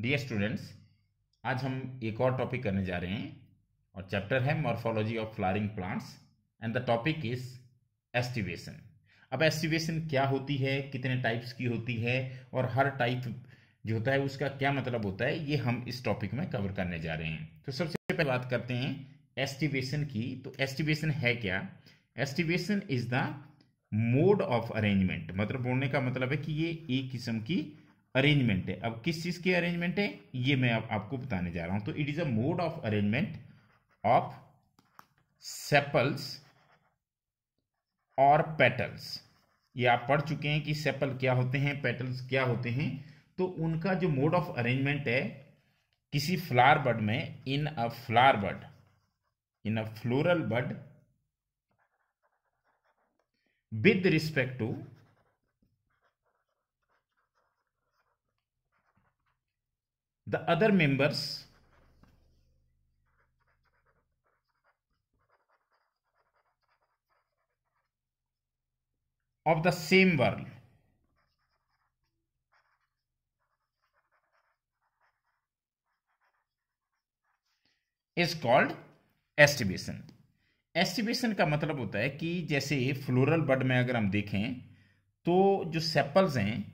Dear students आज हम एक और टॉपिक करने जा रहे हैं और चैप्टर है morphology of flowering plants and the topic is aestivation अब एस्टिवेशन क्या होती है कितने टाइप्स की होती है और हर टाइप जो होता है उसका क्या मतलब होता है ये हम इस टॉपिक में कवर करने जा रहे हैं तो सबसे पहले बात करते हैं एस्टिवेशन की तो एस्टिवेशन है क्या aestivation is the mode of arrangement मतलब बोलने का मतलब है कि ये एक किस्म की अरेंजमेंट है अब किस चीज़ की अरेंजमेंट है ये मैं आप, आपको बताने जा रहा हूँ तो it is a mode of arrangement of sepals और पेटल्स ये आप पढ़ चुके हैं कि सेपल क्या होते हैं पेटल्स क्या होते हैं तो उनका जो मोड ऑफ अरेंजमेंट है किसी फ्लावर बड में in a flower bud in a floral bud with respect to the other members of the same world is called aestivation aestivation का मतलब होता है कि जैसे फ्लोरल बड में अगर हम देखें तो जो सेपल्स हैं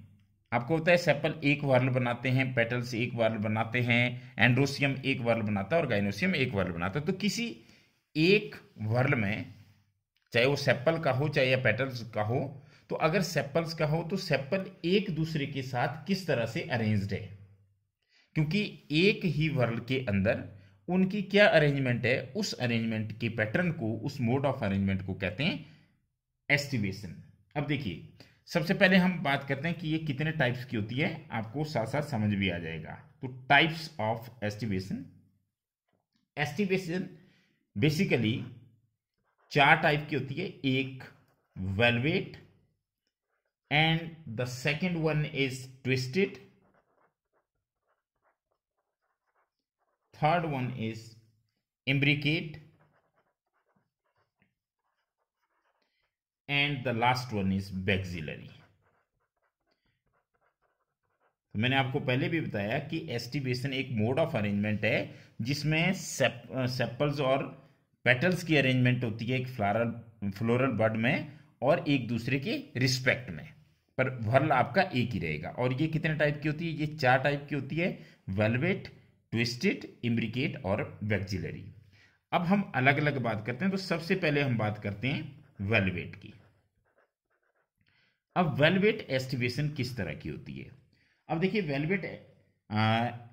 आपको होता है सेपल एक वर्ल बनाते हैं पेटल्स एक वर्ल बनाते हैं एंड्रोसियम एक वर्ल बनाता है और गाइनोसियम एक वर्ल बनाता है तो किसी एक वर्ल में चाहे वो सेप्पल का हो चाहे या पेटल्स का हो तो अगर सेप्पल्स का हो तो सेप्पल एक दूसरे के साथ किस तरह से अरेंज्ड है क्योंकि एक ही वर्ल के अंदर उनकी क्या अरेंजमेंट है उस अरेंजमेंट के पैटर्न को उस मोड ऑफ अरेंजमेंट को कहते हैं एस्टिवेशन अब देखिए सबसे पहले हम बात करते हैं कि ये कितने टाइप्स की होती है आपको साथ साथ समझ भी आ जाएगा तो types of aestivation aestivation basically चार टाइप की होती है एक valvate and the second one is twisted third one is imbricate and the last one is vexillary तो मैंने आपको पहले भी बताया कि एस्टिबेशन एक मोड ऑफ अरेंजमेंट है जिसमें सेप, सेपल्स और पेटल्स की अरेंजमेंट होती है एक फ्लोरल फ्लोरल बर्ड में और एक दूसरे के रिस्पेक्ट में पर वर्ल आपका एक ही रहेगा और ये कितने टाइप की होती है ये चार टाइप की होती है वेलवेट ट्विस्टेड इम्ब्रिकेट और वेक्जिलरी अब हम अलग अलग बात करते हैं तो सबसे पहले हम बात करते हैं वेलवेट की अब वेलवेट एस्टिवेशन किस तरह की होती है अब देखिए वेलवेट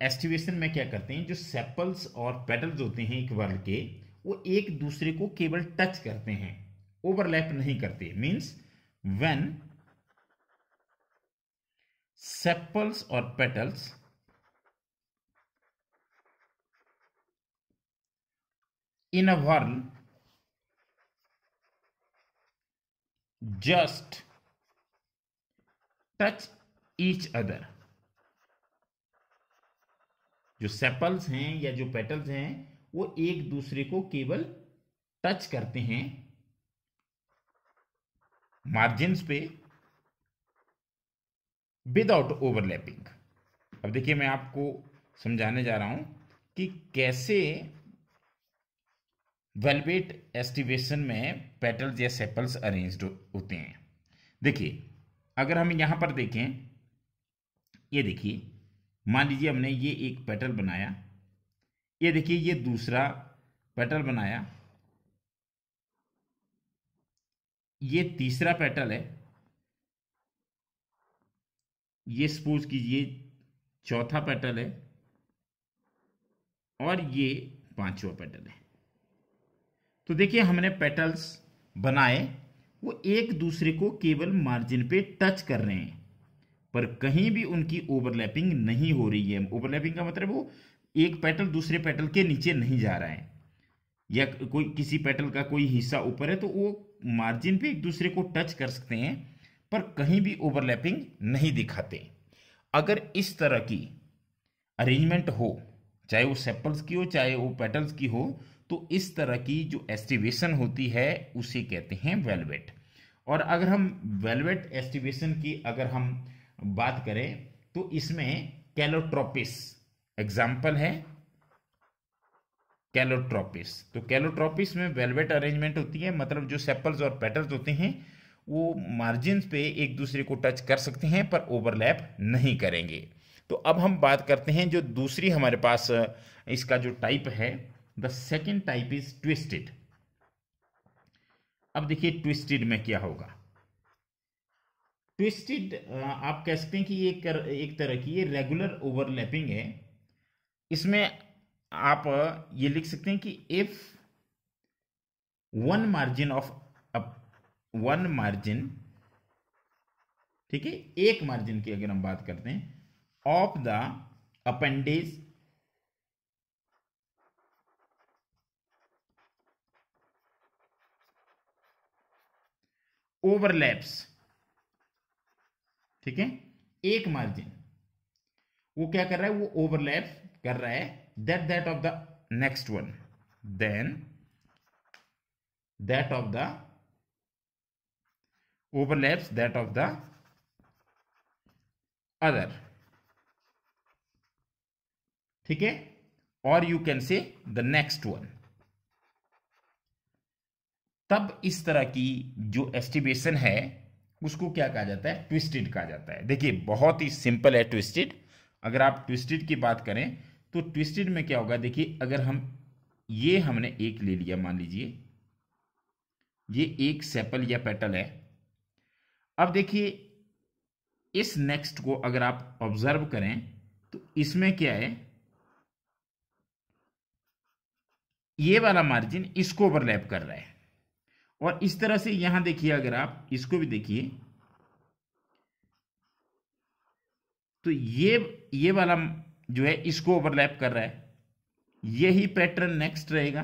एस्टिवेशन में क्या करते हैं जो सेपल्स और पेटल्स होते हैं एक वर्ल्ड के वो एक दूसरे को केवल टच करते हैं ओवरलैप नहीं करते मीन्स वेन सेपल्स और petals in a whorl just touch each other जो सेपल्स हैं या जो पेटल्स हैं वो एक दूसरे को केवल टच करते हैं मार्जिन्स पे विदाउट ओवरलैपिंग अब देखिए मैं आपको समझाने जा रहा हूं कि कैसे वेलवेट एस्टिवेशन में पेटल्स या सेपल्स अरेंज्ड होते हैं देखिए अगर हम यहाँ पर देखें ये देखिए मान लीजिए हमने ये एक पेटल बनाया ये देखिए ये दूसरा पेटल बनाया ये तीसरा पेटल है ये सपोज कीजिए चौथा पेटल है और ये पांचवा पेटल है तो देखिए हमने पेटल्स बनाए वो एक दूसरे को केवल मार्जिन पे टच कर रहे हैं पर कहीं भी उनकी ओवरलैपिंग नहीं हो रही है ओवरलैपिंग का मतलब वो एक पेटल दूसरे पेटल के नीचे नहीं जा रहा है या कोई किसी पेटल का कोई हिस्सा ऊपर है तो वो मार्जिन पे एक दूसरे को टच कर सकते हैं पर कहीं भी ओवरलैपिंग नहीं दिखाते अगर इस तरह की अरेंजमेंट हो चाहे वो सेपल्स की हो चाहे वो पेटल्स की हो तो इस तरह की जो एस्टिवेशन होती है उसे कहते हैं वेलवेट और अगर हम वेलवेट एस्टिवेशन की अगर हम बात करें तो इसमें कैलोट्रोपिस एग्जाम्पल है कैलोट्रोपिस तो कैलोट्रोपिस में वेलवेट अरेंजमेंट होती है मतलब जो सेपल्स और पेटल्स होते हैं वो मार्जिन पे एक दूसरे को टच कर सकते हैं पर ओवरलैप नहीं करेंगे तो अब हम बात करते हैं जो दूसरी हमारे पास इसका जो टाइप है the second type is twisted अब देखिए ट्विस्टेड में क्या होगा ट्विस्टेड आप कह सकते हैं कि ये कर, एक तरह की ये रेगुलर ओवरलैपिंग है इसमें आप ये लिख सकते हैं कि if one margin of one margin ठीक है एक मार्जिन की अगर हम बात करते हैं ऑफ द अपेंडेज ओवरलैप्स ठीक है एक मार्जिन वो क्या कर रहा है वो ओवरलैप कर रहा है that that of the next one then that of the overlaps that of the other ठीक है और you can say the next one तब इस तरह की जो एस्टिमेशन है उसको क्या कहा जाता है ट्विस्टेड कहा जाता है देखिए बहुत ही सिंपल है ट्विस्टेड अगर आप ट्विस्टेड की बात करें तो ट्विस्टेड में क्या होगा देखिए अगर हम ये हमने एक ले लिया मान लीजिए ये एक सेपल या पेटल है अब देखिए इस नेक्स्ट को अगर आप ऑब्जर्व करें तो इसमें क्या है ये वाला मार्जिन इसको ओवरलैप कर रहा है और इस तरह से यहां देखिए अगर आप इसको भी देखिए तो ये ये वाला जो है इसको ओवरलैप कर रहा है यही पैटर्न नेक्स्ट रहेगा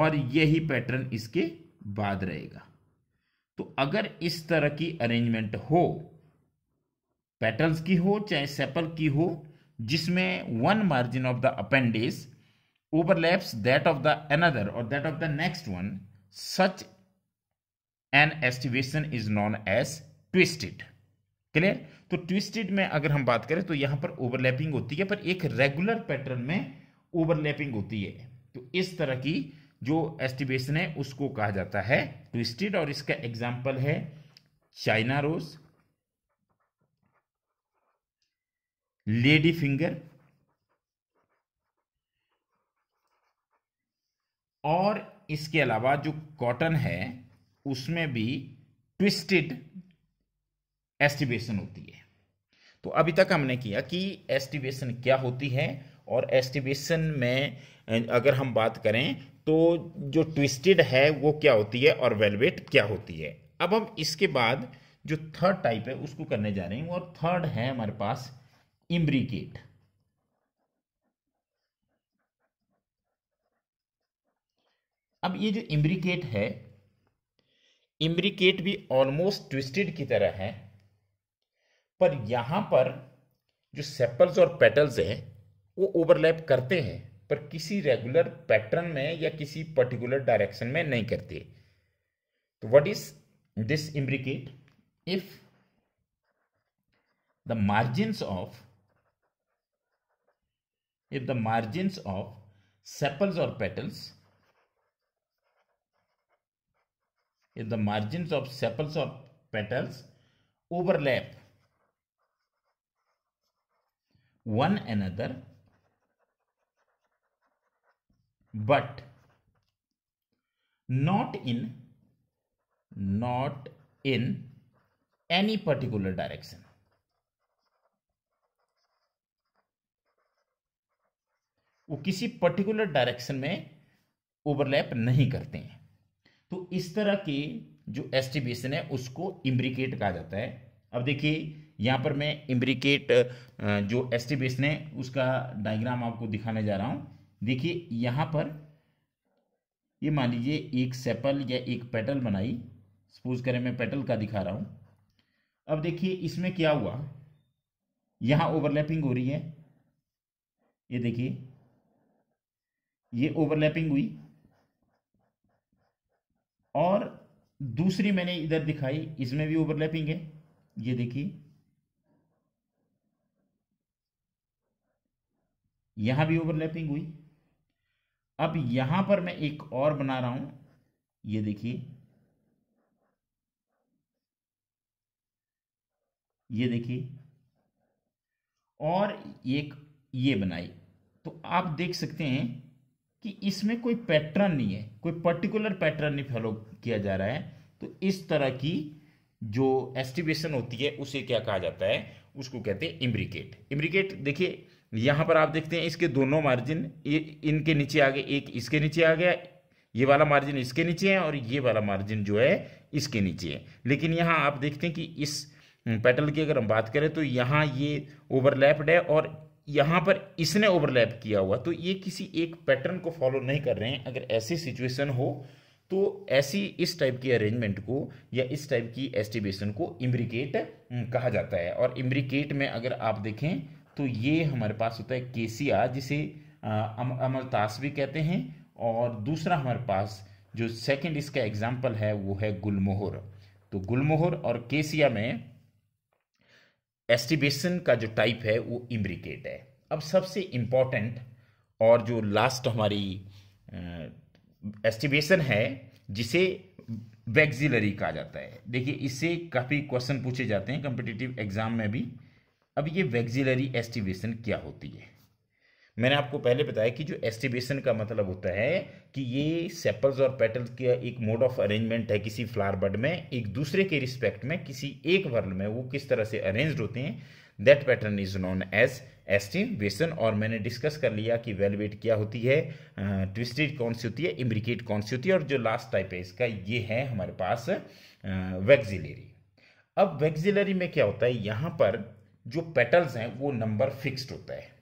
और यही पैटर्न इसके बाद रहेगा तो अगर इस तरह की अरेंजमेंट हो पैटर्न्स की हो चाहे सेपल की हो जिसमें one margin of the appendix overlaps that of the another or that of the next one, such an estivation is known as twisted. Clear तो ट्विस्टेड में अगर हम बात करें तो यहां पर ओवरलैपिंग होती है पर एक रेगुलर पैटर्न में ओवरलैपिंग होती है तो इस तरह की जो एस्टिवेशन है उसको कहा जाता है ट्विस्टेड और इसका एग्जाम्पल है चाइना रोज लेडी फिंगर और इसके अलावा जो कॉटन है उसमें भी ट्विस्टेड एस्टिवेशन होती है तो अभी तक हमने किया कि एस्टिवेशन क्या होती है और एस्टिवेशन में अगर हम बात करें तो जो ट्विस्टेड है वो क्या होती है और वेलवेट क्या होती है अब हम इसके बाद जो थर्ड टाइप है उसको करने जा रहे हैं और थर्ड है हमारे पास इम्ब्रिकेट अब ये जो इम्ब्रिकेट है इम्ब्रिकेट भी ऑलमोस्ट ट्विस्टेड की तरह है पर यहाँ पर जो सेपल्स और पेटल्स हैं वो ओवरलैप करते हैं पर किसी रेगुलर पैटर्न में या किसी पर्टिकुलर डायरेक्शन में नहीं करते तो what is this imbricate if the margins of if the margins of sepals और petals if the margins of sepals or petals overlap one another but not in not in any particular direction वो किसी particular direction में overlap नहीं करते हैं तो इस तरह के जो एस्टिबेशन है उसको इम्ब्रिकेट कहा जाता है अब देखिए यहाँ पर मैं इम्ब्रिकेट जो एस्टिबेशन है उसका डायग्राम आपको दिखाने जा रहा हूँ देखिए यहाँ पर ये मान लीजिए एक सेपल या एक पेटल बनाई सपोज करें मैं पेटल का दिखा रहा हूँ अब देखिए इसमें क्या हुआ यहाँ ओवरलैपिंग हो रही है ये देखिए ये ओवरलैपिंग हुई और दूसरी मैंने इधर दिखाई इसमें भी ओवरलैपिंग है ये देखिए यहां भी ओवरलैपिंग हुई अब यहां पर मैं एक और बना रहा हूं ये देखिए ये देखिए और एक ये बनाई तो आप देख सकते हैं कि इसमें कोई पैटर्न नहीं है कोई पर्टिकुलर पैटर्न नहीं फॉलो किया जा रहा है तो इस तरह की जो एस्टिवेशन होती है उसे क्या कहा जाता है उसको कहते हैं इम्ब्रिकेट इम्ब्रिकेट देखिए यहाँ पर आप देखते हैं इसके दोनों मार्जिन ये इनके नीचे आ गए एक इसके नीचे आ गया ये वाला मार्जिन इसके नीचे है और ये वाला मार्जिन जो है इसके नीचे है लेकिन यहाँ आप देखते हैं कि इस पेटल की अगर हम बात करें तो यहाँ ये ओवरलैप्ड है और यहां पर इसने ओवरलैप किया हुआ तो ये किसी एक पैटर्न को फॉलो नहीं कर रहे हैं अगर ऐसी सिचुएशन हो तो ऐसी इस टाइप की अरेंजमेंट को या इस टाइप की एस्टिमेशन को इम्ब्रिकेट हम्म, कहा जाता है और इम्ब्रिकेट में अगर आप देखें तो ये हमारे पास होता है केसिया जिसे अमलतास भी कहते हैं और दूसरा हमारे पास जो सेकंड इसका एग्जाम्पल है वो है गुलमोहर तो गुलमोहर और केसिया में एस्टिबेशन का जो टाइप है वो इम्ब्रिकेट है अब सबसे इम्पॉर्टेंट और जो लास्ट हमारी एस्टिबेशन है जिसे वैक्सिलरी कहा जाता है देखिए इससे काफ़ी क्वेश्चन पूछे जाते हैं कम्पिटिटिव एग्जाम में भी अब ये वैक्सिलरी एस्टिवेशन क्या होती है मैंने आपको पहले बताया कि जो एस्टिबेशन का मतलब होता है कि ये सेपल्स और पेटल्स का एक मोड ऑफ अरेंजमेंट है किसी फ्लावर बड में एक दूसरे के रिस्पेक्ट में किसी एक वर्ल में वो किस तरह से अरेंज होते हैं that pattern is known as aestivation और मैंने डिस्कस कर लिया कि वेलवेट क्या होती है ट्विस्टेड कौन सी होती है इम्ब्रिकेट कौन सी होती है और जो लास्ट टाइप है इसका ये है हमारे पास वैक्जिलेरी अब वैक्जिलरी में क्या होता है यहाँ पर जो पेटल्स हैं वो नंबर फिक्स्ड होता है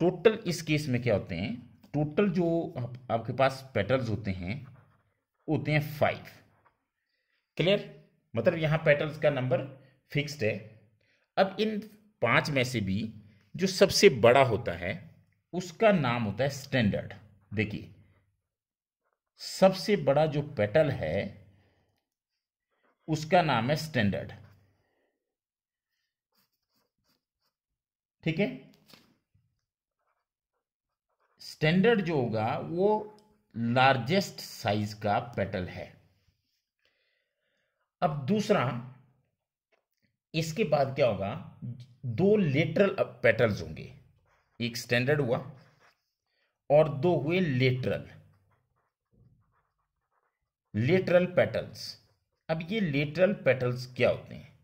टोटल इस केस में क्या होते हैं टोटल जो आप, आपके पास पेटल्स होते हैं होते हैं फाइव क्लियर मतलब यहां पेटल्स का नंबर फिक्स्ड है अब इन पांच में से भी जो सबसे बड़ा होता है उसका नाम होता है स्टैंडर्ड देखिए सबसे बड़ा जो पेटल है उसका नाम है स्टैंडर्ड ठीक है स्टैंडर्ड जो होगा वो लार्जेस्ट साइज का पेटल है अब दूसरा इसके बाद क्या होगा दो लेटरल पेटल्स होंगे एक स्टैंडर्ड हुआ और दो हुए लेटरल लेटरल पेटल्स अब ये लेटरल पेटल्स क्या होते हैं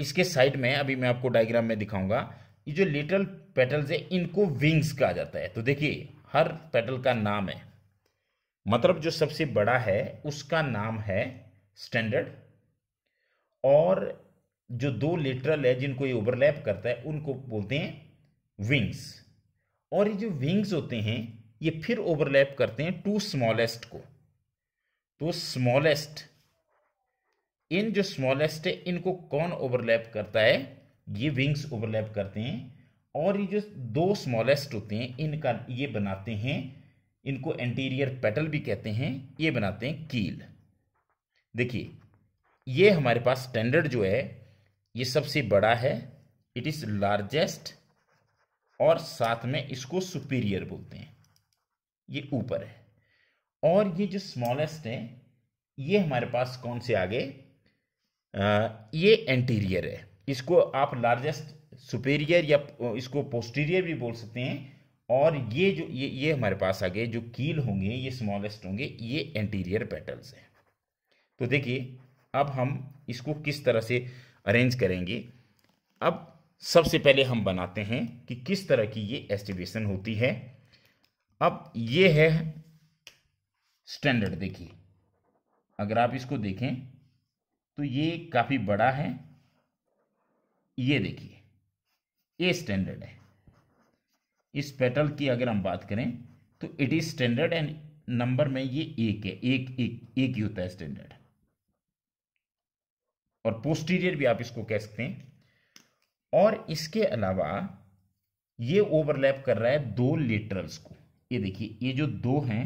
इसके साइड में अभी मैं आपको डायग्राम में दिखाऊंगा ये जो लेटरल पेटल्स है इनको विंग्स कहा जाता है तो देखिए हर पेटल का नाम है मतलब जो सबसे बड़ा है उसका नाम है स्टैंडर्ड और जो दो लेटरल है जिनको ये ओवरलैप करता है उनको बोलते हैं विंग्स और ये जो विंग्स होते हैं ये फिर ओवरलैप करते हैं टू स्मॉलेस्ट को तो स्मॉलेस्ट इन जो स्मॉलेस्ट है इनको कौन ओवरलैप करता है ये विंग्स ओवरलैप करते हैं और ये जो दो स्मॉलेस्ट होते हैं इनका ये बनाते हैं इनको एंटीरियर पेटल भी कहते हैं ये बनाते हैं कील देखिए ये हमारे पास स्टैंडर्ड जो है ये सबसे बड़ा है इट इज़ लार्जेस्ट और साथ में इसको सुपीरियर बोलते हैं ये ऊपर है और ये जो स्मॉलेस्ट है ये हमारे पास कौन से आगे आ, ये एंटीरियर है इसको आप लार्जेस्ट सुपेरियर या इसको पोस्टीरियर भी बोल सकते हैं और ये जो ये ये हमारे पास आ गए जो कील होंगे ये स्मॉलेस्ट होंगे ये एंटीरियर पेटल्स हैं तो देखिए अब हम इसको किस तरह से अरेंज करेंगे अब सबसे पहले हम बनाते हैं कि किस तरह की ये एस्टिवेशन होती है अब ये है स्टैंडर्ड देखिए अगर आप इसको देखें तो ये काफ़ी बड़ा है ये देखिए ए स्टैंडर्ड है इस पेटल की अगर हम बात करें तो it is standard and number में ये एक है एक एक एक ही होता है स्टैंडर्ड और पोस्टीरियर भी आप इसको कह सकते हैं और इसके अलावा ये ओवरलैप कर रहा है दो लेटरल्स को ये देखिए ये जो दो हैं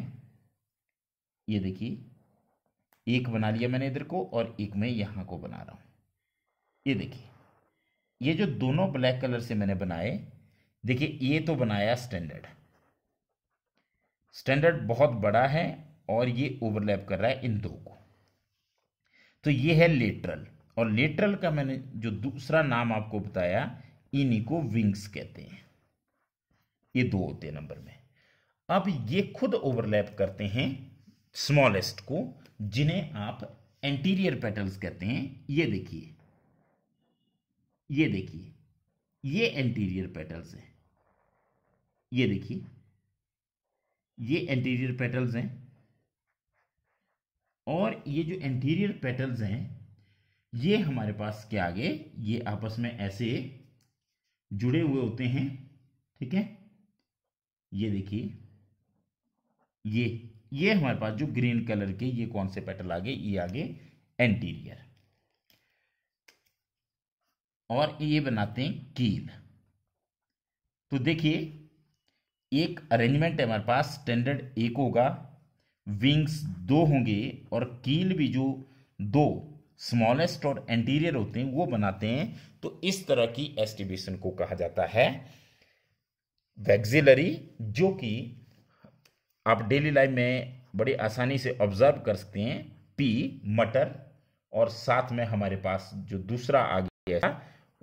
ये देखिए एक बना लिया मैंने इधर को और एक मैं यहां को बना रहा हूं ये देखिए ये जो दोनों ब्लैक कलर से मैंने बनाए देखिए ये तो बनाया स्टैंडर्ड स्टैंडर्ड बहुत बड़ा है और ये ओवरलैप कर रहा है इन दो को तो ये है लेटरल और लेटरल का मैंने जो दूसरा नाम आपको बताया इन्हीं को विंग्स कहते हैं ये दो होते हैं नंबर में अब ये खुद ओवरलैप करते हैं स्मॉलेस्ट को जिन्हें आप एंटीरियर पेटल्स कहते हैं ये देखिए ये देखिए ये एंटीरियर पेटल्स हैं ये देखिए ये एंटीरियर पेटल्स हैं और ये जो एंटीरियर पेटल्स हैं ये हमारे पास क्या आगे ये आपस में ऐसे जुड़े हुए होते हैं ठीक है ये देखिए ये ये हमारे पास जो ग्रीन कलर के ये कौन से पेटल आगे ये आगे एंटीरियर और ये बनाते हैं कील तो देखिए एक अरेंजमेंट है हमारे पास स्टैंडर्ड एक होगा विंग्स दो होंगे और कील भी जो दो स्मॉलेस्ट और एंटीरियर होते हैं वो बनाते हैं तो इस तरह की एस्टिबेशन को कहा जाता है वैक्सिलरी जो कि आप डेली लाइफ में बड़ी आसानी से ऑब्जर्व कर सकते हैं पी मटर और साथ में हमारे पास जो दूसरा आगे गया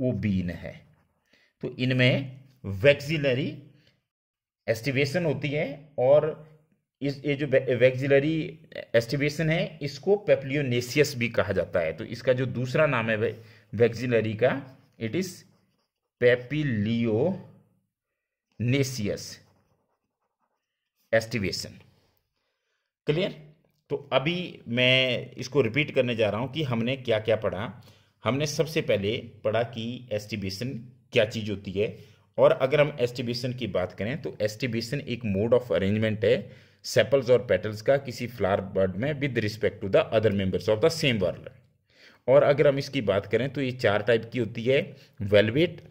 ओबीन है तो इनमें वैक्सिलरी एस्टिवेशन होती है और इस ये जो वैक्सिलरी एस्टिवेशन है इसको पेप्लियोनेसियस भी कहा जाता है तो इसका जो दूसरा नाम है वैक्सिलरी का it is papilionaceous aestivation clear तो अभी मैं इसको रिपीट करने जा रहा हूँ कि हमने क्या क्या पढ़ा हमने सबसे पहले पढ़ा कि एस्टिबेशन क्या चीज़ होती है और अगर हम एस्टिबेशन की बात करें तो एस्टिबेशन एक मोड ऑफ अरेंजमेंट है सेपल्स और पेटल्स का किसी फ्लावर बर्ड में with respect to the other members of the same whorl और अगर हम इसकी बात करें तो ये चार टाइप की होती है वेलवेट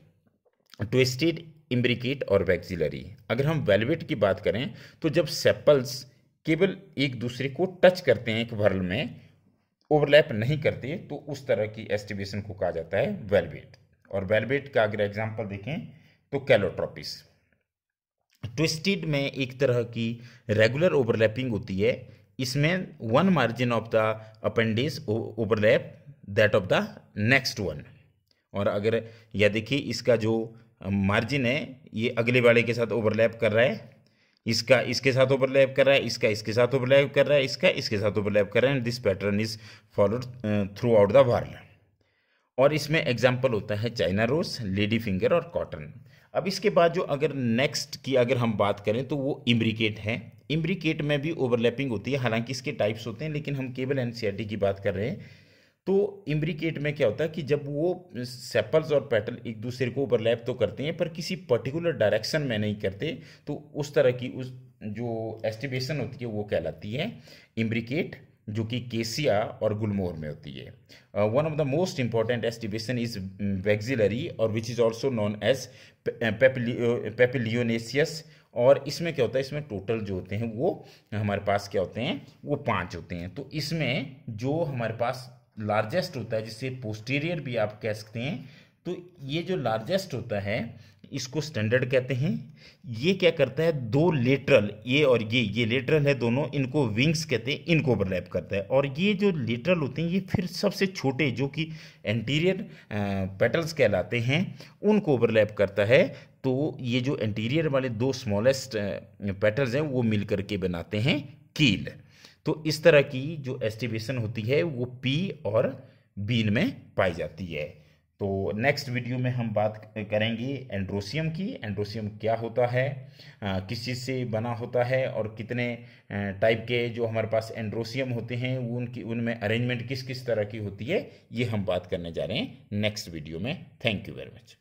ट्विस्टेड इम्ब्रिकेट और वैक्सिलरी अगर हम वेलवेट की बात करें तो जब सेपल्स केवल एक दूसरे को टच करते हैं एक वर्ल में ओवरलैप नहीं करती है तो उस तरह की एस्टिमेशन को कहा जाता है वेलवेट और वेलवेट का अगर एग्जाम्पल देखें तो कैलोट्रोपिस ट्विस्टेड में एक तरह की रेगुलर ओवरलैपिंग होती है इसमें one margin of the appendix overlap that of the next one और अगर यह देखिए इसका जो मार्जिन है ये अगले वाले के साथ ओवरलैप कर रहा है इसका इसके साथ ओवरलैप कर रहा है इसका इसके साथ ओवरलैप कर रहा है इसका इसके साथ ओवरलैप कर रहा है and this pattern is followed throughout the whorl और इसमें एग्जाम्पल होता है चाइना रोज लेडी फिंगर और कॉटन अब इसके बाद जो अगर नेक्स्ट की अगर हम बात करें तो वो इम्ब्रिकेट है इम्ब्रिकेट में भी ओवरलैपिंग होती है हालांकि इसके टाइप्स होते हैं लेकिन हम केवल एन की बात कर रहे हैं तो इम्ब्रिकेट में क्या होता है कि जब वो सेपल्स और पेटल एक दूसरे को ओवरलैप तो करते हैं पर किसी पर्टिकुलर डायरेक्शन में नहीं करते तो उस तरह की उस जो एस्टिवेशन होती है वो कहलाती है इम्ब्रिकेट जो कि केसिया और गुलमोर में होती है one of the most important aestivation is vexillary और which is also known as papilionaceous और इसमें क्या होता है इसमें टोटल जो होते हैं वो हमारे पास क्या होते हैं वो पांच होते हैं तो इसमें जो हमारे पास लार्जेस्ट होता है जिसे पोस्टीरियर भी आप कह सकते हैं तो ये जो लार्जेस्ट होता है इसको स्टैंडर्ड कहते हैं ये क्या करता है दो लेटरल ये और ये ये लेटरल है दोनों इनको विंग्स कहते हैं इनको ओवरलैप करता है और ये जो लेटरल होते हैं ये फिर सबसे छोटे जो कि एंटीरियर पेटल्स कहलाते हैं उनको ओवरलैप करता है तो ये जो एंटीरियर वाले दो स्मॉलेस्ट पेटल्स हैं वो मिल करके बनाते हैं कील तो इस तरह की जो एस्टिवेशन होती है वो पी और बीन में पाई जाती है तो नेक्स्ट वीडियो में हम बात करेंगे एंड्रोसियम की एंड्रोसियम क्या होता है किस चीज़ से बना होता है और कितने टाइप के जो हमारे पास एंड्रोसियम होते हैं वो उनकी उनमें अरेंजमेंट किस किस तरह की होती है ये हम बात करने जा रहे हैं नेक्स्ट वीडियो में थैंक यू वेरी मच